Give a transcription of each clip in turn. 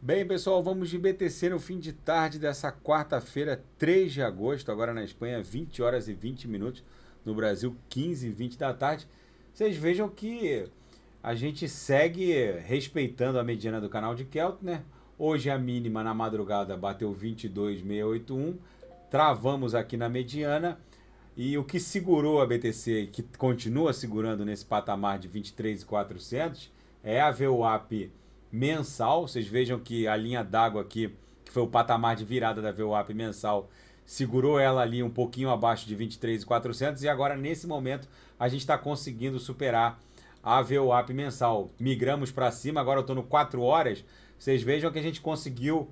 Bem, pessoal, vamos de BTC no fim de tarde dessa quarta-feira, 3 de agosto, agora na Espanha, 20 horas e 20 minutos, no Brasil, 15 e 20 da tarde. Vocês vejam que a gente segue respeitando a mediana do canal de Kelt, né? Hoje a mínima na madrugada bateu 22,681, travamos aqui na mediana e o que segurou a BTC, que continua segurando nesse patamar de 23,400, é a VWAP mensal. Vocês vejam que a linha d'água aqui, que foi o patamar de virada da VWAP mensal, segurou ela ali um pouquinho abaixo de 23,400 e agora nesse momento a gente está conseguindo superar a VWAP mensal. Migramos para cima, agora eu estou no 4 horas. Vocês vejam que a gente conseguiu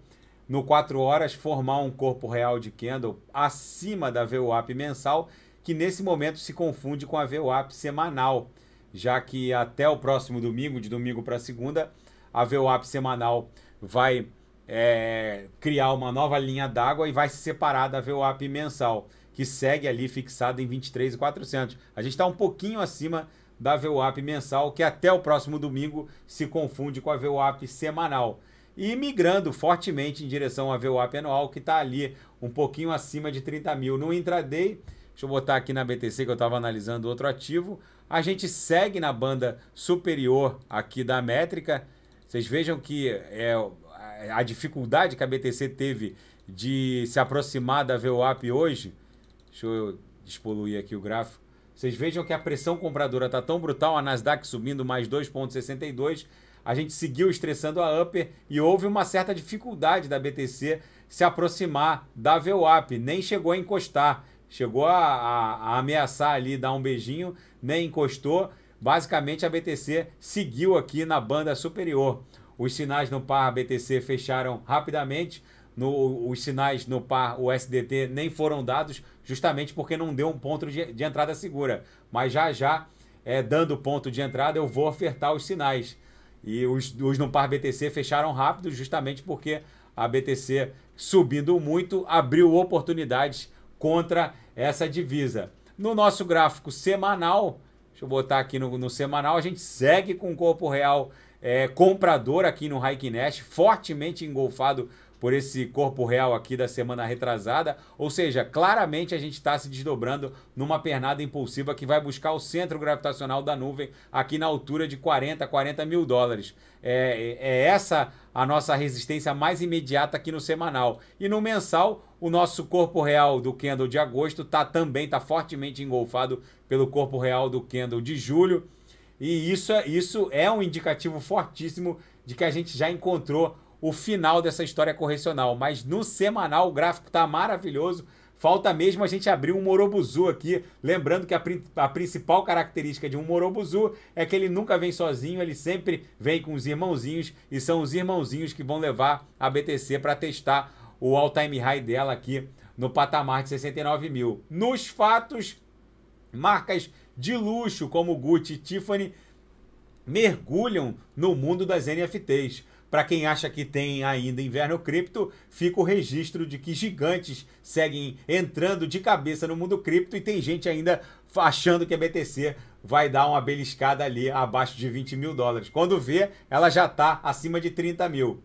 no 4 horas formar um corpo real de candle acima da VWAP mensal, que nesse momento se confunde com a VWAP semanal, já que até o próximo domingo, de domingo para segunda, a VWAP semanal vai é, criar uma nova linha d'água e vai se separar da VWAP mensal, que segue ali fixada em 23.400. A gente está um pouquinho acima da VWAP mensal, que até o próximo domingo se confunde com a VWAP semanal. E migrando fortemente em direção à VWAP anual, que está ali um pouquinho acima de 30 mil. No intraday, deixa eu botar aqui na BTC que eu estava analisando outro ativo, a gente segue na banda superior aqui da métrica, vocês vejam que é, a dificuldade que a BTC teve de se aproximar da VWAP hoje. Deixa eu despoluir aqui o gráfico. Vocês vejam que a pressão compradora está tão brutal, a Nasdaq subindo mais 2,62. A gente seguiu estressando a Upper e houve uma certa dificuldade da BTC se aproximar da VWAP. Nem chegou a encostar, chegou a, a, a ameaçar ali, dar um beijinho, nem encostou Basicamente, a BTC seguiu aqui na banda superior. Os sinais no par BTC fecharam rapidamente. No, os sinais no par USDT nem foram dados, justamente porque não deu um ponto de, de entrada segura. Mas já já, é, dando ponto de entrada, eu vou ofertar os sinais. E os, os no par BTC fecharam rápido, justamente porque a BTC subindo muito abriu oportunidades contra essa divisa. No nosso gráfico semanal, Deixa eu botar aqui no, no semanal. A gente segue com o Corpo Real é, comprador aqui no Nash, fortemente engolfado por esse corpo real aqui da semana retrasada. Ou seja, claramente a gente está se desdobrando numa pernada impulsiva que vai buscar o centro gravitacional da nuvem aqui na altura de 40, 40 mil dólares. É, é, é essa a nossa resistência mais imediata aqui no semanal. E no mensal, o nosso corpo real do candle de agosto está também está fortemente engolfado pelo corpo real do candle de julho. E isso é, isso é um indicativo fortíssimo de que a gente já encontrou o final dessa história correcional. Mas no semanal o gráfico está maravilhoso. Falta mesmo a gente abrir um morobuzu aqui. Lembrando que a, a, principal característica de um morobuzu é que ele nunca vem sozinho, ele sempre vem com os irmãozinhos e são os irmãozinhos que vão levar a BTC para testar o all-time high dela aqui no patamar de 69 mil. Nos fatos, marcas de luxo como Gucci e Tiffany mergulham no mundo das NFTs. Para quem acha que tem ainda inverno cripto, fica o registro de que gigantes seguem entrando de cabeça no mundo cripto e tem gente ainda achando que a BTC vai dar uma beliscada ali abaixo de 20 mil dólares. Quando vê, ela já está acima de 30 mil.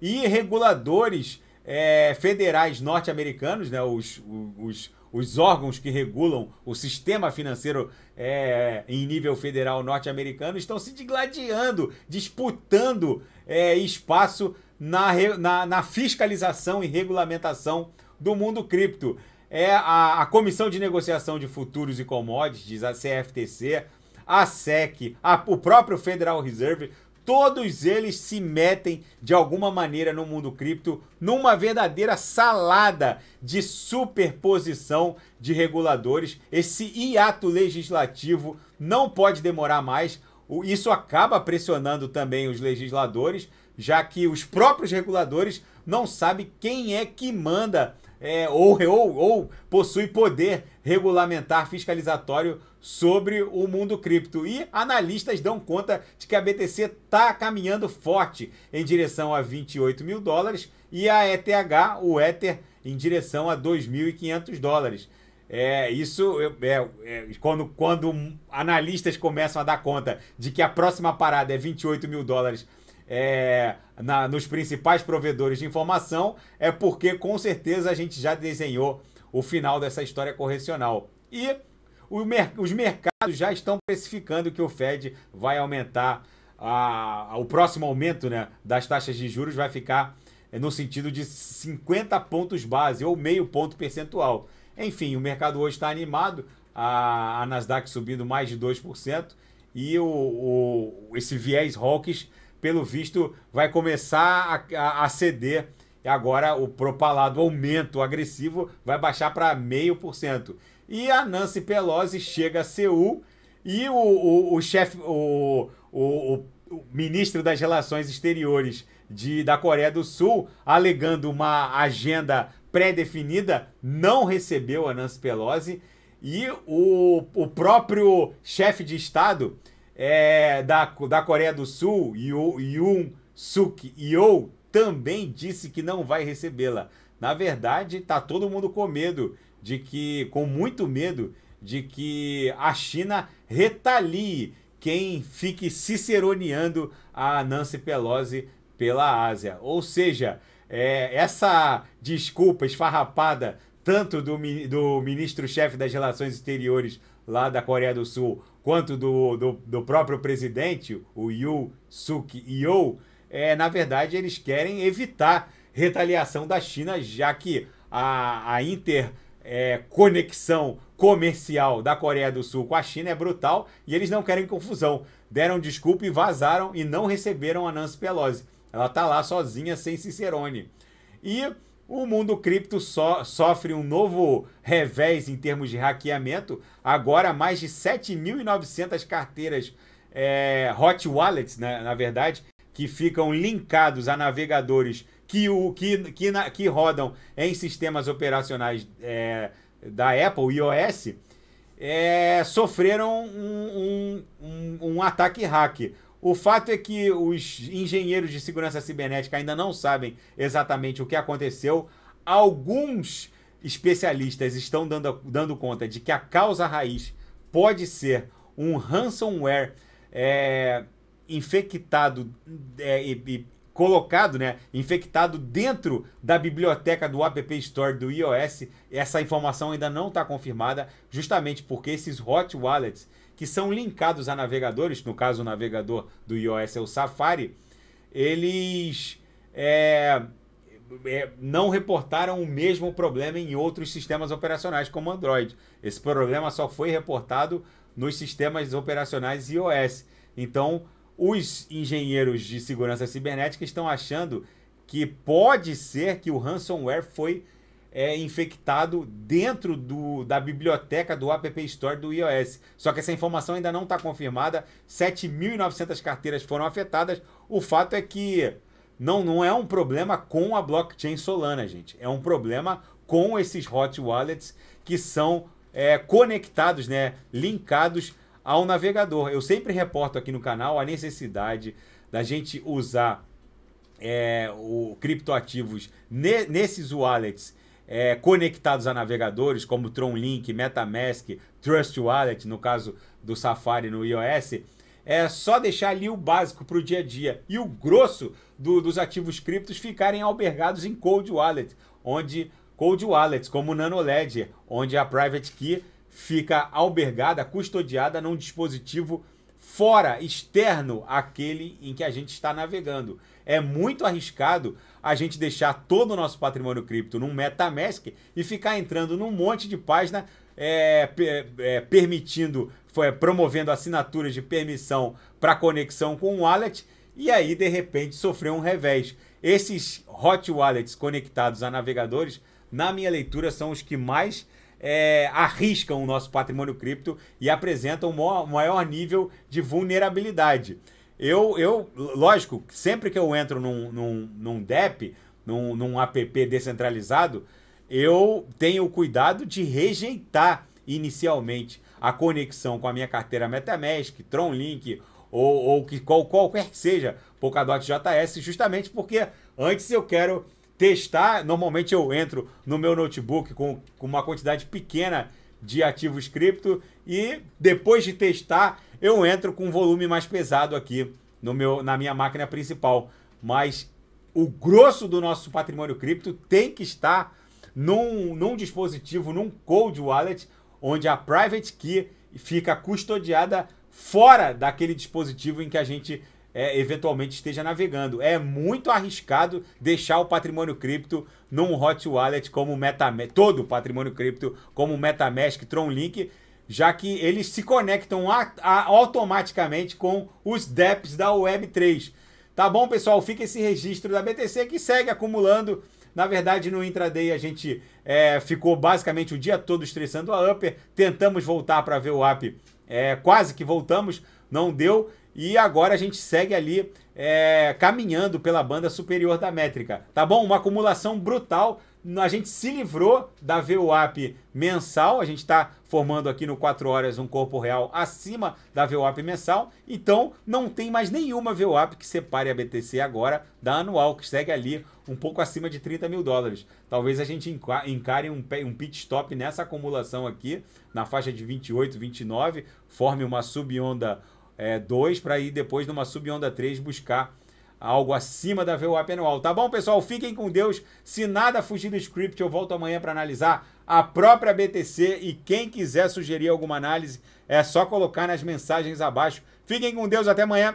E reguladores é, federais norte-americanos, né, os, os os órgãos que regulam o sistema financeiro é, em nível federal norte-americano estão se digladiando, disputando é, espaço na, na, na, fiscalização e regulamentação do mundo cripto. É a, a Comissão de Negociação de Futuros e Commodities, a CFTC, a SEC, a, o próprio Federal Reserve Todos eles se metem de alguma maneira no mundo cripto numa verdadeira salada de superposição de reguladores. Esse hiato legislativo não pode demorar mais. Isso acaba pressionando também os legisladores, já que os próprios reguladores não sabem quem é que manda é, ou, ou, ou possui poder regulamentar fiscalizatório sobre o mundo cripto. E analistas dão conta de que a BTC está caminhando forte em direção a 28 mil dólares e a ETH, o Ether, em direção a 2.500 dólares. É, isso é, é, quando, quando analistas começam a dar conta de que a próxima parada é 28 mil dólares é, na, nos principais provedores de informação, é porque com certeza a gente já desenhou o final dessa história correcional. E mer os mercados já estão precificando que o Fed vai aumentar a, a, o próximo aumento né, das taxas de juros vai ficar eh, no sentido de 50 pontos base ou meio ponto percentual. Enfim, o mercado hoje está animado, a, a, Nasdaq subindo mais de 2% e o, o, esse viés hawkish, pelo visto, vai começar a, a ceder. E agora o propalado aumento agressivo vai baixar para meio por cento. E a Nancy Pelosi chega a Seul e o, o, o chefe, o, o, o ministro das Relações Exteriores de, da Coreia do Sul, alegando uma agenda pré-definida, não recebeu a Nancy Pelosi e o, o próprio chefe de Estado é, da, da Coreia do Sul, Yoon Suk Yeol, também disse que não vai recebê-la. Na verdade, tá todo mundo com medo de que, com muito medo, de que a China retalie quem fique ciceroneando a Nancy Pelosi pela Ásia. Ou seja, é, essa desculpa esfarrapada tanto do, do ministro-chefe das Relações Exteriores lá da Coreia do Sul, quanto do, do, do próprio presidente, o Yu Suk Yeol, é, na verdade eles querem evitar retaliação da China, já que a, a inter é, conexão comercial da Coreia do Sul com a China é brutal e eles não querem confusão. Deram desculpa e vazaram e não receberam a Nancy Pelosi. Ela está lá sozinha, sem Cicerone. E o mundo cripto so sofre um novo revés em termos de hackeamento. Agora, mais de 7.900 carteiras é, hot wallets, né, na verdade, que ficam linkados a navegadores que, o, que, que, na, que rodam em sistemas operacionais é, da Apple, iOS, é, sofreram um, um, um, um ataque hack. O fato é que os engenheiros de segurança cibernética ainda não sabem exatamente o que aconteceu. Alguns especialistas estão dando, dando conta de que a causa raiz pode ser um ransomware é, infectado é, e, colocado, né, infectado dentro da biblioteca do App Store do iOS. Essa informação ainda não está confirmada, justamente porque esses hot wallets que são linkados a navegadores, no caso o navegador do iOS é o Safari, eles é, é, não reportaram o mesmo problema em outros sistemas operacionais como Android. Esse problema só foi reportado nos sistemas operacionais iOS. Então, os engenheiros de segurança cibernética estão achando que pode ser que o ransomware foi é, infectado dentro do, da biblioteca do App Store do iOS. Só que essa informação ainda não está confirmada. 7.900 carteiras foram afetadas. O fato é que não, não é um problema com a blockchain Solana, gente. É um problema com esses hot wallets que são é, conectados, né, linkados ao navegador. Eu sempre reporto aqui no canal a necessidade da gente usar é, o criptoativos ne, nesses wallets é, conectados a navegadores, como Tron Link, Metamask, Trust Wallet, no caso do Safari no iOS, é só deixar ali o básico para o dia a dia e o grosso do, dos ativos criptos ficarem albergados em Cold Wallet, onde Cold Wallets, como o NanoLedger, onde a Private Key fica albergada, custodiada num dispositivo fora, externo àquele em que a gente está navegando. É muito arriscado a gente deixar todo o nosso patrimônio cripto num MetaMask e ficar entrando num monte de página é, é, permitindo, foi, promovendo assinaturas de permissão para conexão com o wallet e aí de repente sofreu um revés. Esses hot wallets conectados a navegadores, na minha leitura, são os que mais é, arriscam o nosso patrimônio cripto e apresentam um maior nível de vulnerabilidade. Eu, eu lógico, sempre que eu entro num, num, num DEP, num, num app descentralizado, eu tenho cuidado de rejeitar inicialmente a conexão com a minha carteira MetaMask, Tron Link ou, ou que, qual, qualquer que seja Polkadot JS, justamente porque antes eu quero testar. Normalmente eu entro no meu notebook com, com uma quantidade pequena de ativos cripto e depois de testar eu entro com um volume mais pesado aqui no meu, na minha máquina principal. Mas o grosso do nosso patrimônio cripto tem que estar num, num dispositivo, num cold wallet, onde a private key fica custodiada fora daquele dispositivo em que a gente é, eventualmente esteja navegando. É muito arriscado deixar o patrimônio cripto num hot wallet como MetaMask, todo o patrimônio cripto como MetaMask, TronLink, já que eles se conectam a, a, automaticamente com os DEPs da Web3. Tá bom, pessoal? Fica esse registro da BTC que segue acumulando. Na verdade, no intraday a gente é, ficou basicamente o dia todo estressando a upper. Tentamos voltar para ver o up, é, quase que voltamos, não deu. E agora a gente segue ali é, caminhando pela banda superior da métrica, tá bom? Uma acumulação brutal. A gente se livrou da VWAP mensal, a gente está formando aqui no 4 horas um corpo real acima da VWAP mensal, então não tem mais nenhuma VWAP que separe a BTC agora da anual, que segue ali um pouco acima de 30 mil dólares. Talvez a gente encare um, um pit stop nessa acumulação aqui, na faixa de 28, 29, forme uma subonda 2 é, para ir depois numa subonda 3 buscar algo acima da VWAP anual. Tá bom, pessoal? Fiquem com Deus. Se nada fugir do script, eu volto amanhã para analisar a própria BTC e quem quiser sugerir alguma análise, é só colocar nas mensagens abaixo. Fiquem com Deus até amanhã.